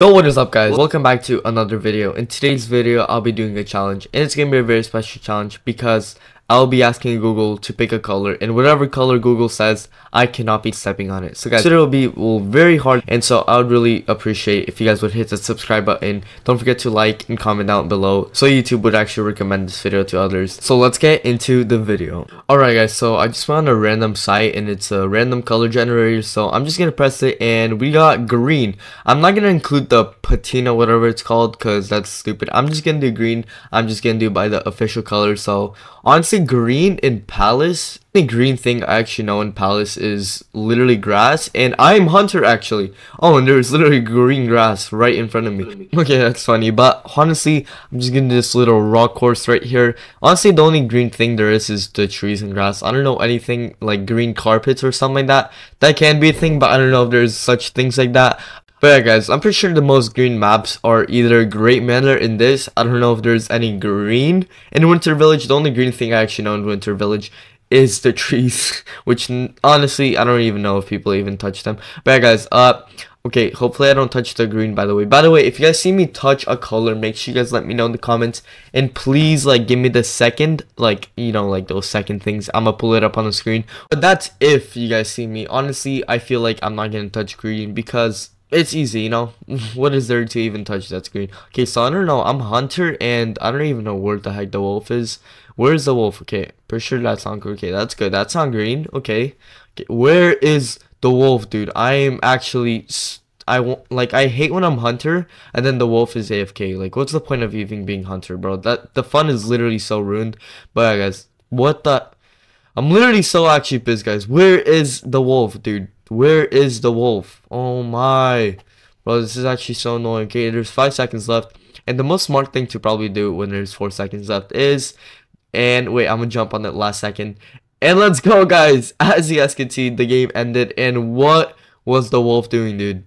So what is up guys welcome back to another video in today's video I'll be doing a challenge and it's gonna be a very special challenge because I'll be asking Google to pick a color and whatever color Google says, I cannot be stepping on it. So guys, it'll be well, very hard and so I would really appreciate if you guys would hit the subscribe button. Don't forget to like and comment down below so YouTube would actually recommend this video to others. So let's get into the video. Alright guys, so I just found a random site and it's a random color generator so I'm just gonna press it and we got green. I'm not gonna include the patina whatever it's called because that's stupid. I'm just gonna do green. I'm just gonna do by the official color so honestly green in Palace? The green thing I actually know in Palace is literally grass, and I'm Hunter actually. Oh, and there's literally green grass right in front of me. Okay, that's funny, but honestly, I'm just getting this little rock course right here. Honestly, the only green thing there is is the trees and grass. I don't know anything like green carpets or something like that. That can be a thing, but I don't know if there's such things like that. But yeah guys, I'm pretty sure the most green maps are either Great Manor in this, I don't know if there's any green in Winter Village, the only green thing I actually know in Winter Village is the trees, which honestly, I don't even know if people even touch them. But yeah guys, uh, okay, hopefully I don't touch the green by the way. By the way, if you guys see me touch a color, make sure you guys let me know in the comments, and please like give me the second, like, you know, like those second things, I'm gonna pull it up on the screen. But that's if you guys see me, honestly, I feel like I'm not gonna touch green because it's easy, you know. what is there to even touch that screen? Okay, so I don't know. I'm Hunter, and I don't even know where the heck the wolf is. Where is the wolf? Okay, pretty sure that's on green. Okay, that's good. That's on green. Okay. okay. Where is the wolf, dude? I am actually... I like I hate when I'm hunter and then the wolf is AFK. Like what's the point of even being hunter, bro? That the fun is literally so ruined. But yeah, guys, what the I'm literally so actually pissed, guys. Where is the wolf, dude? Where is the wolf? Oh my. Bro, this is actually so annoying. Okay, there's 5 seconds left. And the most smart thing to probably do when there's 4 seconds left is... And wait, I'm gonna jump on that last second. And let's go, guys! As you guys can see, the game ended. And what was the wolf doing, dude?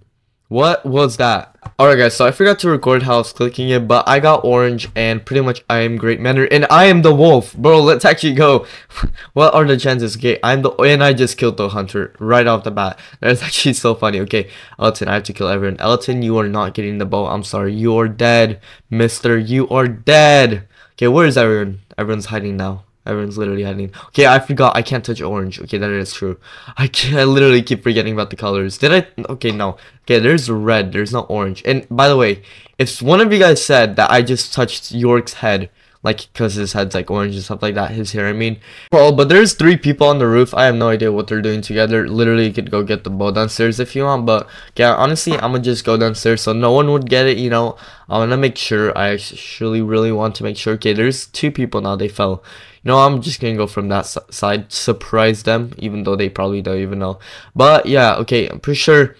What was that? Alright guys, so I forgot to record how I was clicking it, but I got orange and pretty much I am Great Manner, and I am the wolf. Bro, let's actually go. what are the chances? Okay, I'm the- and I just killed the hunter right off the bat. That's actually so funny. Okay, Elton, I have to kill everyone. Elton, you are not getting the bow. I'm sorry. You are dead, mister. You are dead. Okay, where is everyone? Everyone's hiding now. Everyone's literally hiding. Okay, I forgot. I can't touch orange. Okay, that is true. I can I literally keep forgetting about the colors. Did I? Okay, no. Okay, there's red. There's not orange. And by the way, if one of you guys said that I just touched York's head, like because his head's like orange and stuff like that his hair i mean well but there's three people on the roof i have no idea what they're doing together literally you could go get the ball downstairs if you want but yeah honestly i'm gonna just go downstairs so no one would get it you know i want to make sure i actually really want to make sure okay there's two people now they fell you know i'm just gonna go from that side surprise them even though they probably don't even know but yeah okay i'm pretty sure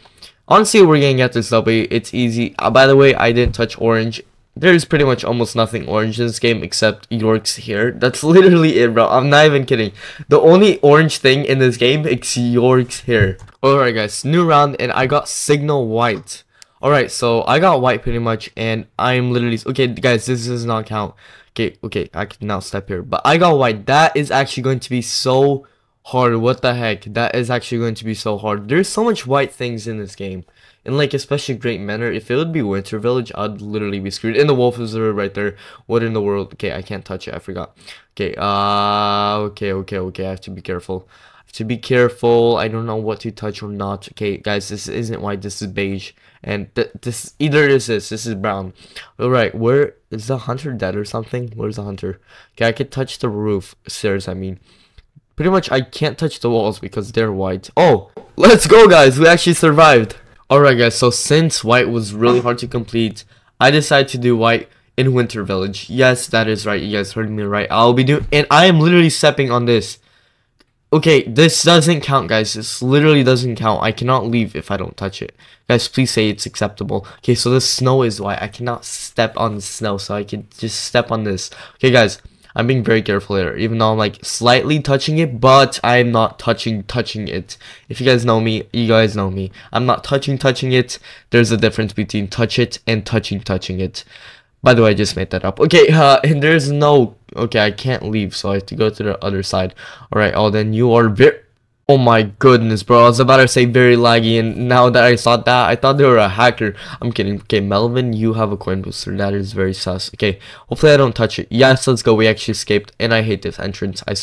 Honestly, we're gonna get this W. It's easy. Uh, by the way, I didn't touch orange there's pretty much almost nothing orange in this game except York's hair. That's literally it, bro. I'm not even kidding. The only orange thing in this game is York's hair. Alright guys, new round and I got Signal White. Alright, so I got white pretty much and I'm literally... Okay, guys, this does not count. Okay, okay, I can now step here. But I got white. That is actually going to be so hard. What the heck? That is actually going to be so hard. There's so much white things in this game in like especially Great manner. If it would be Winter Village, I'd literally be screwed. And the wolf is right there. What in the world? Okay, I can't touch it. I forgot. Okay, uh, okay, okay, okay. I have to be careful. to be careful. I don't know what to touch or not. Okay, guys, this isn't white. This is beige. And th this either is this. This is brown. All right, where is the hunter dead or something? Where's the hunter? Okay, I could touch the roof stairs. I mean pretty much I can't touch the walls because they're white. Oh, let's go guys, we actually survived. Alright guys, so since white was really hard to complete, I decided to do white in Winter Village. Yes, that is right. You guys heard me right. I'll be doing- and I am literally stepping on this. Okay, this doesn't count, guys. This literally doesn't count. I cannot leave if I don't touch it. Guys, please say it's acceptable. Okay, so the snow is white. I cannot step on the snow, so I can just step on this. Okay, guys. I'm being very careful here, even though I'm like slightly touching it, but I'm not touching touching it. If you guys know me, you guys know me. I'm not touching touching it. There's a difference between touch it and touching touching it. By the way, I just made that up. Okay, uh, and there's no... Okay, I can't leave, so I have to go to the other side. Alright, oh, then you are very... Oh my goodness, bro. I was about to say very laggy, and now that I saw that, I thought they were a hacker. I'm kidding. Okay, Melvin, you have a coin booster. That is very sus. Okay, hopefully I don't touch it. Yes, let's go. We actually escaped, and I hate this entrance. I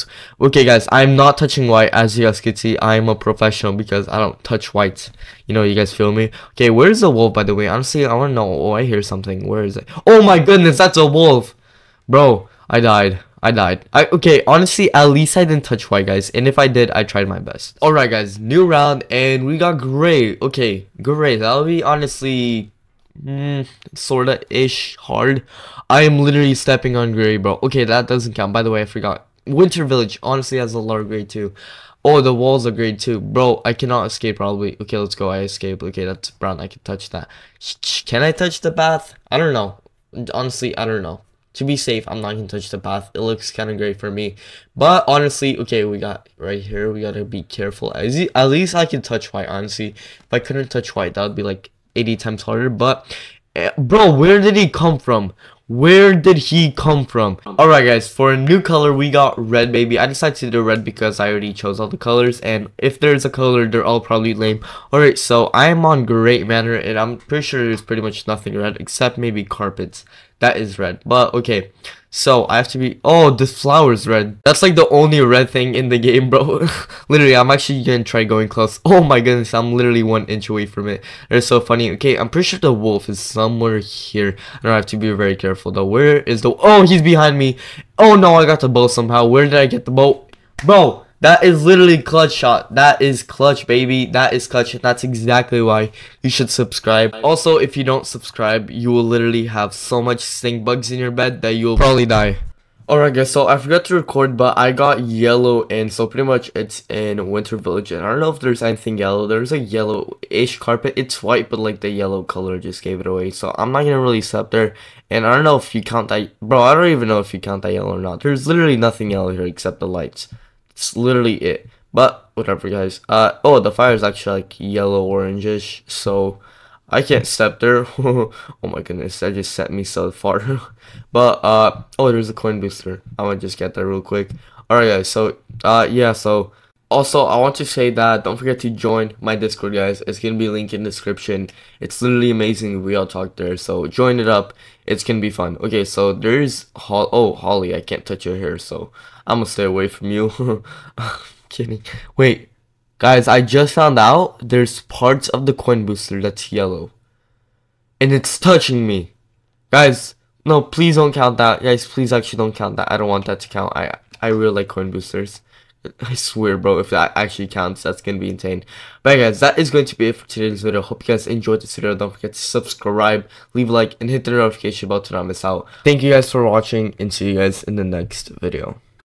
okay, guys, I'm not touching white. As you guys can see, I am a professional because I don't touch whites. You know, you guys feel me? Okay, where is the wolf, by the way? Honestly, I want to know. Oh, I hear something. Where is it? Oh my goodness, that's a wolf. Bro, I died. I died. I, okay, honestly, at least I didn't touch white, guys. And if I did, I tried my best. Alright, guys. New round, and we got gray. Okay, gray. That'll be honestly... Mm, sorta ish hard. I am literally stepping on gray, bro. Okay, that doesn't count. By the way, I forgot. Winter Village honestly has a lot of grade too. Oh, the walls are grade too. Bro, I cannot escape probably. Okay, let's go. I escape. Okay, that's brown. I can touch that. Can I touch the bath? I don't know. Honestly, I don't know to be safe, I'm not gonna touch the path. It looks kind of great for me. But honestly, okay, we got right here. We gotta be careful. At least I can touch white, honestly. If I couldn't touch white, that would be like 80 times harder. But, eh, bro, where did he come from? Where did he come from? Alright guys, for a new color we got red baby. I decided to do red because I already chose all the colors and if there's a color they're all probably lame. Alright, so I am on great manner, and I'm pretty sure there's pretty much nothing red except maybe carpets. That is red. But okay, so I have to be- Oh, the flower's red. That's like the only red thing in the game, bro. literally, I'm actually gonna try going close. Oh my goodness, I'm literally one inch away from it. It's so funny. Okay, I'm pretty sure the wolf is somewhere here. do I have to be very careful though. Where is the- Oh, he's behind me. Oh no, I got the bow somehow. Where did I get the bow? Bro, that is literally clutch shot. That is clutch, baby. That is clutch. That's exactly why you should subscribe. Also, if you don't subscribe, you will literally have so much stink bugs in your bed that you'll probably die. Alright guys, so I forgot to record, but I got yellow in, so pretty much it's in Winter Village, and I don't know if there's anything yellow, there's a yellow-ish carpet, it's white, but like the yellow color just gave it away, so I'm not gonna really step there, and I don't know if you count that, bro, I don't even know if you count that yellow or not, there's literally nothing yellow here except the lights. It's literally it. But whatever, guys. Uh oh, the fire is actually like yellow orangish, so I can't step there. oh my goodness, that just set me so far. but uh oh, there's a coin booster. I'm gonna just get that real quick. Alright, guys. So uh yeah, so also, I want to say that don't forget to join my Discord, guys. It's gonna be linked in the description. It's literally amazing. We all talk there, so join it up. It's gonna be fun. Okay, so there's Hol oh Holly. I can't touch your hair, so I'm gonna stay away from you. kidding. Wait, guys. I just found out there's parts of the coin booster that's yellow, and it's touching me, guys. No, please don't count that, guys. Please actually don't count that. I don't want that to count. I I really like coin boosters. I swear, bro, if that actually counts, that's gonna be insane. But guys, that is going to be it for today's video. Hope you guys enjoyed this video. Don't forget to subscribe, leave a like, and hit the notification bell to not miss out. Thank you guys for watching, and see you guys in the next video.